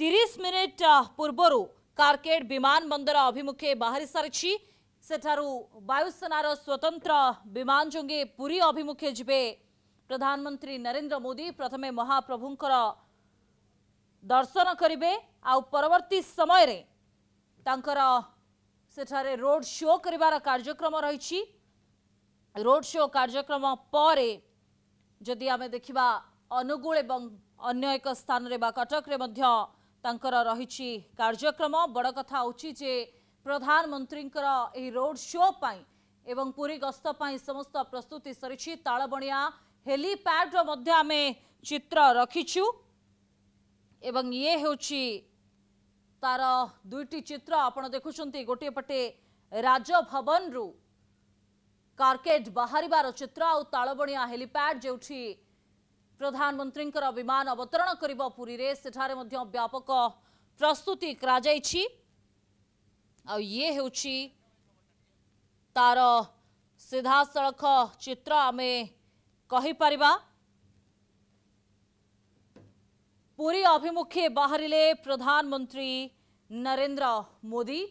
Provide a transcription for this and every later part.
तीस मिनिट पूर्व कारकेड विमान बंदर अभिमुखे बाहरी सारी वायुसेनार स्वतंत्र विमान जोगे पूरी अभिमुखे जब प्रधानमंत्री नरेंद्र मोदी प्रथम महाप्रभुं दर्शन करे आवर्ती समय सेठारे रोड शो कर कार्यक्रम रही रोड शो कार्यक्रम पर देखा अनुगुण एवं अन्य एक स्थान कटक्रे ତାଙ୍କର ରହିଛି କାର୍ଯ୍ୟକ୍ରମ ବଡ଼ କଥା ହେଉଛି ଯେ ପ୍ରଧାନମନ୍ତ୍ରୀଙ୍କର ଏହି ରୋଡ୍ ଶୋ ପାଇଁ ଏବଂ ପୁରୀ ଗସ୍ତ ପାଇଁ ସମସ୍ତ ପ୍ରସ୍ତୁତି ସରିଛି ତାଳବଣିଆ ହେଲିପ୍ୟାଡ୍ର ମଧ୍ୟ ଆମେ ଚିତ୍ର ରଖିଛୁ ଏବଂ ଇଏ ହେଉଛି ତାର ଦୁଇଟି ଚିତ୍ର ଆପଣ ଦେଖୁଛନ୍ତି ଗୋଟିଏ ପଟେ ରାଜଭବନରୁ କାର୍କେଟ୍ ବାହାରିବାର ଚିତ୍ର ଆଉ ତାଳବଣିଆ ହେଲିପ୍ୟାଡ୍ ଯେଉଁଠି प्रधानमंत्री विमान अवतरण कर पुरी में व्यापक प्रस्तुति ये तार सीधा सड़ख चित्र आम कहीपर पुरी अभिमुखे बाहर प्रधानमंत्री नरेंद्र मोदी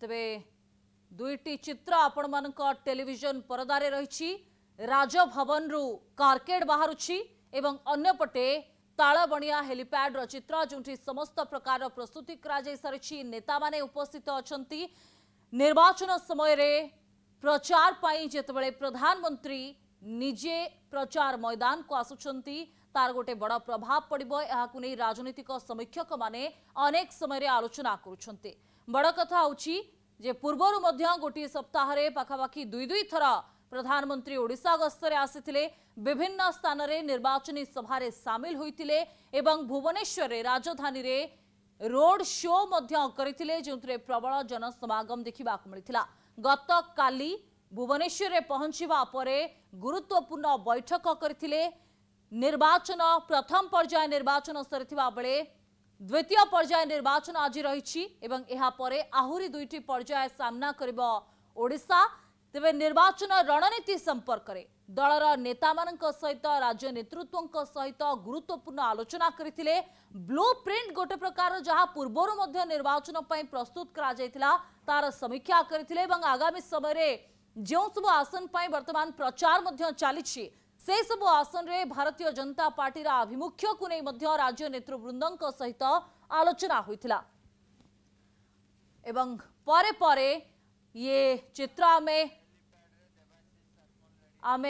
तबे ଦୁଇଟି ଚିତ୍ର ଆପଣମାନଙ୍କ ଟେଲିଭିଜନ ପରଦାରେ ରହିଛି ରାଜଭବନରୁ କାର୍କେଡ୍ ବାହାରୁଛି ଏବଂ ଅନ୍ୟପଟେ ତାଳବଣିଆ ହେଲିପ୍ୟାଡ୍ର ଚିତ୍ର ଯେଉଁଠି ସମସ୍ତ ପ୍ରକାରର ପ୍ରସ୍ତୁତି କରାଯାଇ ସାରିଛି ନେତାମାନେ ଉପସ୍ଥିତ ଅଛନ୍ତି ନିର୍ବାଚନ ସମୟରେ ପ୍ରଚାର ପାଇଁ ଯେତେବେଳେ ପ୍ରଧାନମନ୍ତ୍ରୀ ନିଜେ ପ୍ରଚାର ମଇଦାନକୁ ଆସୁଛନ୍ତି ତାର ଗୋଟେ ବଡ଼ ପ୍ରଭାବ ପଡ଼ିବ ଏହାକୁ ନେଇ ରାଜନୈତିକ ସମୀକ୍ଷକମାନେ ଅନେକ ସମୟରେ ଆଲୋଚନା କରୁଛନ୍ତି ବଡ଼ କଥା ହେଉଛି ଯେ ପୂର୍ବରୁ ମଧ୍ୟ ଗୋଟିଏ ସପ୍ତାହରେ ପାଖାପାଖି ଦୁଇ ଦୁଇ ଥର ପ୍ରଧାନମନ୍ତ୍ରୀ ଓଡ଼ିଶା ଗସ୍ତରେ ଆସିଥିଲେ ବିଭିନ୍ନ ସ୍ଥାନରେ ନିର୍ବାଚନୀ ସଭାରେ ସାମିଲ ହୋଇଥିଲେ ଏବଂ ଭୁବନେଶ୍ୱରରେ ରାଜଧାନୀରେ ରୋଡ୍ ଶୋ ମଧ୍ୟ କରିଥିଲେ ଯେଉଁଥିରେ ପ୍ରବଳ ଜନସମାଗମ ଦେଖିବାକୁ ମିଳିଥିଲା ଗତକାଲି ଭୁବନେଶ୍ୱରରେ ପହଞ୍ଚିବା ପରେ ଗୁରୁତ୍ୱପୂର୍ଣ୍ଣ ବୈଠକ କରିଥିଲେ ନିର୍ବାଚନ ପ୍ରଥମ ପର୍ଯ୍ୟାୟ ନିର୍ବାଚନ ସରିଥିବା ବେଳେ ଦ୍ୱିତୀୟ ପର୍ଯ୍ୟାୟ ନିର୍ବାଚନ ଆଜି ରହିଛି ଏବଂ ଏହାପରେ ଆହୁରି ଦୁଇଟି ପର୍ଯ୍ୟାୟ ସାମ୍ନା କରିବ ଓଡ଼ିଶା ତେବେ ନିର୍ବାଚନ ରଣନୀତି ସମ୍ପର୍କରେ ଦଳର ନେତାମାନଙ୍କ ସହିତ ରାଜ୍ୟ ନେତୃତ୍ୱଙ୍କ ସହିତ ଗୁରୁତ୍ୱପୂର୍ଣ୍ଣ ଆଲୋଚନା କରିଥିଲେ ବ୍ଲୁ ପ୍ରିଣ୍ଟ ଗୋଟେ ପ୍ରକାର ଯାହା ପୂର୍ବରୁ ମଧ୍ୟ ନିର୍ବାଚନ ପାଇଁ ପ୍ରସ୍ତୁତ କରାଯାଇଥିଲା ତାର ସମୀକ୍ଷା କରିଥିଲେ ଏବଂ ଆଗାମୀ ସମୟରେ ଯେଉଁ ସବୁ ଆସନ ପାଇଁ ବର୍ତ୍ତମାନ ପ୍ରଚାର ମଧ୍ୟ ଚାଲିଛି से सब आसन में भारतीय जनता पार्टी आभिमुख्य नहीं राज्य नेतृवृंद सहित आलोचना होता परे परे ये चित्र आम आम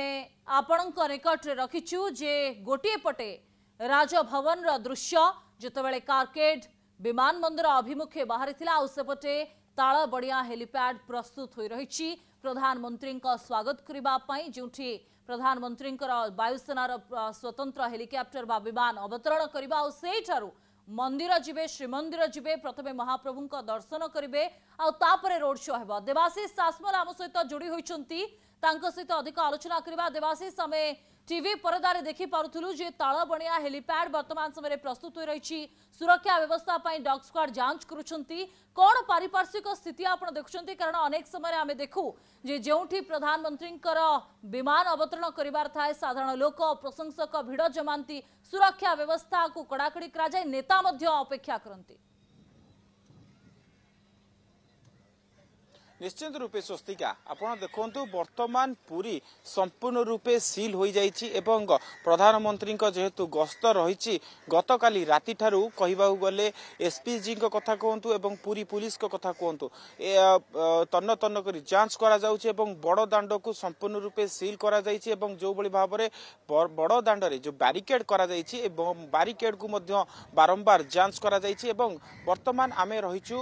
आपण निकट रखीचु जे गोटे पटे राजभवन रृश्य जितेबाला कारकेड विमान अभिमुखे बाहरी सेपटे बढ़िया हेलीपैड प्रस्तुत हो रही ಪ್ರಧಾನಮಂತ್ರಿଙ୍କ ಸ್ವಾಗತ କରିବା ପାଇଁ ଯେଉଁଠି ପ୍ରଧାନମନ୍ତ୍ରୀଙ୍କର ବାୟୁସେନାର ସ୍ୱତନ୍ତ୍ର ହେଲିକପ୍ଟର ବା ବିମାନ ଅବତରଣ କରିବା ଆଉ ସେଇଠାରୁ ମନ୍ଦିର ଯିବେ ଶ୍ରୀମନ୍ଦିର ଯିବେ ପ୍ରଥମେ ମହାପ୍ରଭୁଙ୍କ ଦର୍ଶନ କରିବେ ଆଉ ତାପରେ ରୋଡ୍ ଶୋ ହେବ ଦେବାଶିଷ ସାସମଲ ଆମ ସହିତ ଯୋଡ଼ି ହୋଇଛନ୍ତି ତାଙ୍କ ସହିତ ଅଧିକ ଆଲୋଚନା କରିବା ଦେବାଶିଷ ଆମେ टीवी परदार देखि पारुथुलु जे ताला बणिया हेलीपैड वर्तमान समय रे प्रस्तुत होय रहिछि सुरक्षा व्यवस्था पय डॉग स्क्वाड जांच करूछंती कोन पारिपार्श्विक स्थिति आपण देखछंती कारण अनेक समय रे आमे देखु जे जेउठी प्रधानमंत्री विमान अवतरण करिवार थाए साधारण लोक प्रशंसक भिड जमांती सुरक्षा व्यवस्था को कडाकडी करा जाय नेता मध्य अपेक्षा करंती নিশ্চিত রূপে স্বস্তিকা আপনার দেখুন বর্তমান পুরী সম্পূর্ণ রূপে সিল হয়ে যাই এবং প্রধানমন্ত্রী যেহেতু গস্ত রয়েছে গতকালি ঠারু কহবা গেলে এসপিজি কথা কুহতু এবং পুরী পুলিশ কথা কুহতু তন্ন তন্ন করে যাঞ্চ করা যাচ্ছে এবং বড় দাণ্ডক সম্পূর্ণ রূপে সিল করা যাই এবং যেভাবে ভাবে বড় দাণ্ডরে যে ব্যারিকেড করা যাই এবং ব্যারিকেড কু বারম্বার যাঞ্চ করা যাই এবং বর্তমান আমি রয়েছু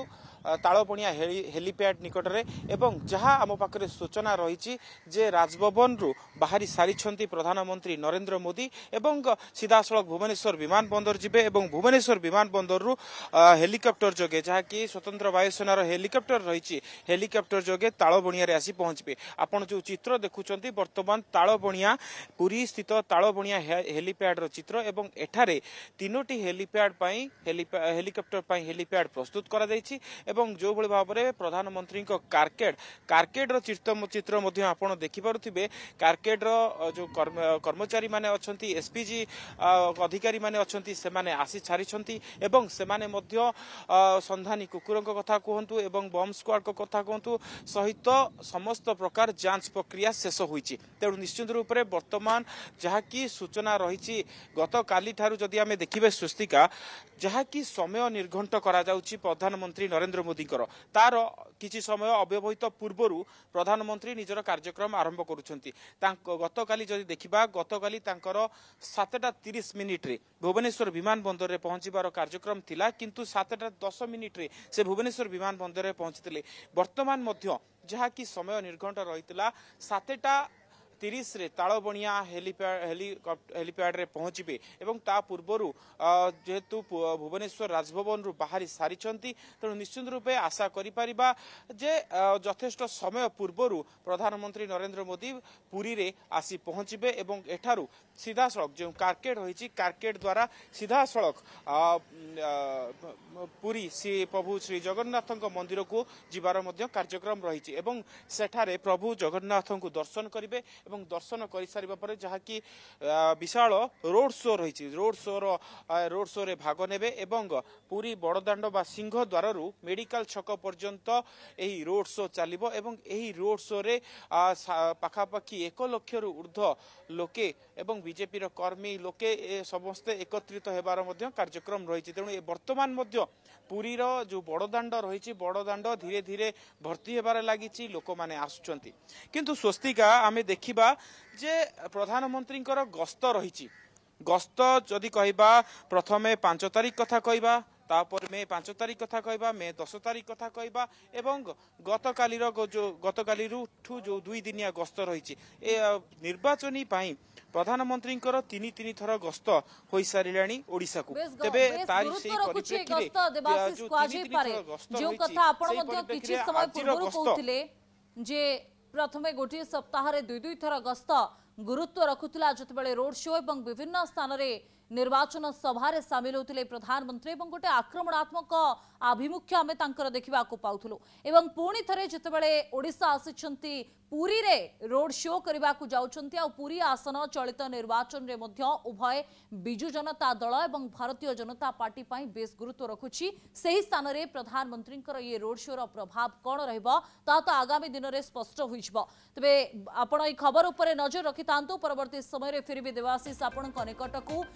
ତାଳପଣିଆ ହେଲିପ୍ୟାଡ୍ ନିକଟରେ ଏବଂ ଯାହା ଆମ ପାଖରେ ସୂଚନା ରହିଛି ଯେ ରାଜଭବନରୁ ବାହାରି ସାରିଛନ୍ତି ପ୍ରଧାନମନ୍ତ୍ରୀ ନରେନ୍ଦ୍ର ମୋଦି ଏବଂ ସିଧାସଳଖ ଭୁବନେଶ୍ୱର ବିମାନ ବନ୍ଦର ଯିବେ ଏବଂ ଭୁବନେଶ୍ୱର ବିମାନ ବନ୍ଦରରୁ ହେଲିକପ୍ଟର ଯୋଗେ ଯାହାକି ସ୍ୱତନ୍ତ୍ର ବାୟୁସେନାର ହେଲିକପ୍ଟର ରହିଛି ହେଲିକପ୍ଟର ଯୋଗେ ତାଳବଣିଆରେ ଆସି ପହଞ୍ଚିବେ ଆପଣ ଯେଉଁ ଚିତ୍ର ଦେଖୁଛନ୍ତି ବର୍ତ୍ତମାନ ତାଳବଣିଆ ପୁରୀ ସ୍ଥିତ ତାଳବଣିଆ ହେଲିପ୍ୟାଡ୍ର ଚିତ୍ର ଏବଂ ଏଠାରେ ତିନୋଟି ହେଲିପ୍ୟାଡ୍ ପାଇଁ ହେଲିକପ୍ଟର ପାଇଁ ହେଲିପ୍ୟାଡ୍ ପ୍ରସ୍ତୁତ କରାଯାଇଛି এবং ଯେଉଁଭଳି ଭାବରେ ପ୍ରଧାନମନ୍ତ୍ରୀଙ୍କ କାର୍କେଡ୍ କାର୍କେଡ୍ର ଚିତ୍ର ମଧ୍ୟ ଆପଣ ଦେଖିପାରୁଥିବେ କାର୍କେଡ୍ର ଯେଉଁ କର୍ମଚାରୀମାନେ ଅଛନ୍ତି ଏସ୍ପିଜି ଅଧିକାରୀମାନେ ଅଛନ୍ତି ସେମାନେ ଆସି ସାରିଛନ୍ତି ଏବଂ ସେମାନେ ମଧ୍ୟ ସନ୍ଧାନୀ କୁକୁରଙ୍କ କଥା କୁହନ୍ତୁ ଏବଂ ବମ୍ ସ୍କ୍ୱାଡ୍ଙ୍କ କଥା କୁହନ୍ତୁ ସହିତ ସମସ୍ତ ପ୍ରକାର ଯାଞ୍ଚ ପ୍ରକ୍ରିୟା ଶେଷ ହୋଇଛି ତେଣୁ ନିଶ୍ଚିତ ରୂପରେ ବର୍ତ୍ତମାନ ଯାହାକି ସୂଚନା ରହିଛି ଗତକାଲିଠାରୁ ଯଦି ଆମେ ଦେଖିବେ ସ୍ୱସ୍ତିକା ଯାହାକି ସମୟ ନିର୍ଘଣ୍ଟ କରାଯାଉଛି ପ୍ରଧାନମନ୍ତ୍ରୀ ନରେନ୍ଦ୍ର ନରେନ୍ଦ୍ର ମୋଦିଙ୍କର ତାର କିଛି ସମୟ ଅବ୍ୟବହିତ ପୂର୍ବରୁ ପ୍ରଧାନମନ୍ତ୍ରୀ ନିଜର କାର୍ଯ୍ୟକ୍ରମ ଆରମ୍ଭ କରୁଛନ୍ତି ତାଙ୍କ ଗତକାଲି ଯଦି ଦେଖିବା ଗତକାଲି ତାଙ୍କର ସାତଟା ତିରିଶ ମିନିଟ୍ରେ ଭୁବନେଶ୍ୱର ବିମାନ ବନ୍ଦରରେ ପହଞ୍ଚିବାର କାର୍ଯ୍ୟକ୍ରମ ଥିଲା କିନ୍ତୁ ସାତଟା ଦଶ ମିନିଟ୍ରେ ସେ ଭୁବନେଶ୍ୱର ବିମାନ ବନ୍ଦରରେ ପହଞ୍ଚିଥିଲେ ବର୍ତ୍ତମାନ ମଧ୍ୟ ଯାହାକି ସମୟ ନିର୍ଘଣ୍ଟ ରହିଥିଲା ସାତଟା তিরিশে তাড়বণিয়া হেলিপ্যাডে পৌঁছবে এবং তা পূর্বর যেহেতু ভুবনেশ্বর রাজভবনরু বাহারি সারিছন্তি তেণু নিশ্চিত রূপে আশা করিপারিবা যে যথেষ্ট সময় পূর্বরু প্রধানমন্ত্রী নরেন্দ্র মোদী পুরীরে আসি পৌঁছবে এবং এঠারু সিধাসলখ যে কার্কেট রয়েছে কার্কেট দ্বারা সিধাসলখ পুরী শ্রী প্রভু শ্রী জগন্নাথঙ্ক মন্দিরকু ଯିବାର ମଧ୍ୟ କାର୍ଯ୍ୟକ୍ରମ ରହିଛି ଏବଂ ସେଠାରେ ପ୍ରଭୁ ଜଗନ୍ନାଥଙ୍କୁ ଦର୍ଶନ କରିବେ এবং দর্শন କରିସାରିବା ପରେ ଯାହାକି ବିଶାଳ ରୋଡ୍ ଶୋ ରହିଛି ରୋଡ୍ ଶୋର ରୋଡ୍ ଶୋରେ ଭାଗ ନେବେ ଏବଂ ପୁରୀ ବଡ଼ଦାଣ୍ଡ ବା ସିଂହଦ୍ୱାରରୁ ମେଡିକାଲ ଛକ ପର୍ଯ୍ୟନ୍ତ ଏହି ରୋଡ୍ ଶୋ ଚାଲିବ ଏବଂ ଏହି ରୋଡ୍ ଶୋରେ ପାଖାପାଖି ଏକ ଲକ୍ଷରୁ ঊର୍ଦ୍ଧ୍ୱ ଲୋକେ ଏବଂ ବିଜେପିର କର୍ମୀ ଲୋକେ ସମସ୍ତେ ଏକତ୍ରିତ ହେବାର ମଧ୍ୟ କାର୍ଯ୍ୟକ୍ରମ ରହିଛି ତେଣୁ ଏ ବର୍ତ୍ତମାନ ମଧ୍ୟ ପୁରୀର ଯେଉଁ ବଡ଼ଦାଣ୍ଡ ରହିଛି ବଡ଼ଦାଣ୍ଡ ଧୀରେ ଧୀରେ ଭର୍ତ୍ତି ହେବାରେ ଲାଗିଛି ଲୋକମାନେ ଆସୁଛନ୍ତି କିନ୍ତୁ ସ୍ୱସ୍ତିକା ଆମେ ଦେଖିବା କହିବା ଯେ ପ୍ରଧାନମନ୍ତ୍ରୀଙ୍କର ଗସ୍ତ ରହିଛି ଗସ୍ତ ଯଦି କହିବା ପ୍ରଥମେ ପାଞ୍ଚ ତାରିଖ କଥା କହିବା ତାପରେ ମେ ପାଞ୍ଚ ତାରିଖ କଥା କହିବା ମେ ଦଶ ତାରିଖ କଥା କହିବା ଏବଂ ଗତକାଲିର ଯେଉଁ ଗତକାଲିରୁ ଠୁ ଯେଉଁ ଦୁଇ ଦିନିଆ ଗସ୍ତ ରହିଛି ଏ ନିର୍ବାଚନୀ ପାଇଁ ପ୍ରଧାନମନ୍ତ୍ରୀଙ୍କର ତିନି ତିନି ଥର ଗସ୍ତ ହୋଇସାରିଲାଣି ଓଡ଼ିଶାକୁ ତେବେ ତାରି ସେଇ ପରିପ୍ରେକ୍ଷୀରେ ଯେଉଁ କଥା ଆପଣ ମଧ୍ୟ କିଛି ସମୟ ପୂର୍ବରୁ କହୁଥିଲେ ଯେ ପ୍ରଥମେ ଗୋଟିଏ ସପ୍ତାହରେ ଦୁଇ ଦୁଇ ଥର ଗସ୍ତ ଗୁରୁତ୍ୱ ରଖୁଥିଲା ଯେତେବେଳେ ରୋଡ୍ ଶୋ ଏବଂ ବିଭିନ୍ନ ସ୍ଥାନରେ ନିର୍ବାଚନ ସଭାରେ ସାମିଲ ହେଉଥିଲେ ପ୍ରଧାନମନ୍ତ୍ରୀ ଏବଂ ଗୋଟେ ଆକ୍ରମଣାତ୍ମକ ଆଭିମୁଖ୍ୟ ଆମେ ତାଙ୍କର ଦେଖିବାକୁ ପାଉଥିଲୁ ଏବଂ ପୁଣି ଥରେ ଯେତେବେଳେ ଓଡ଼ିଶା ଆସିଛନ୍ତି ପୁରୀରେ ରୋଡ୍ ଶୋ କରିବାକୁ ଯାଉଛନ୍ତି ଆଉ ପୁରୀ ଆସନ ଚଳିତ ନିର୍ବାଚନରେ ମଧ୍ୟ ଉଭୟ ବିଜୁ ଜନତା ଦଳ ଏବଂ ଭାରତୀୟ ଜନତା ପାର୍ଟି ପାଇଁ ବେଶ ଗୁରୁତ୍ୱ ରଖୁଛି ସେହି ସ୍ଥାନରେ ପ୍ରଧାନମନ୍ତ୍ରୀଙ୍କର ଇଏ ରୋଡ୍ ଶୋର ପ୍ରଭାବ କ'ଣ ରହିବ ତାହା ତ ଆଗାମୀ ଦିନରେ ସ୍ପଷ୍ଟ ହୋଇଯିବ ତେବେ ଆପଣ ଏହି ଖବର ଉପରେ ନଜର ରଖିଥାନ୍ତୁ ପରବର୍ତ୍ତୀ ସମୟରେ ଫେରିବି ଦେବାଶିଷ ଆପଣଙ୍କ ନିକଟକୁ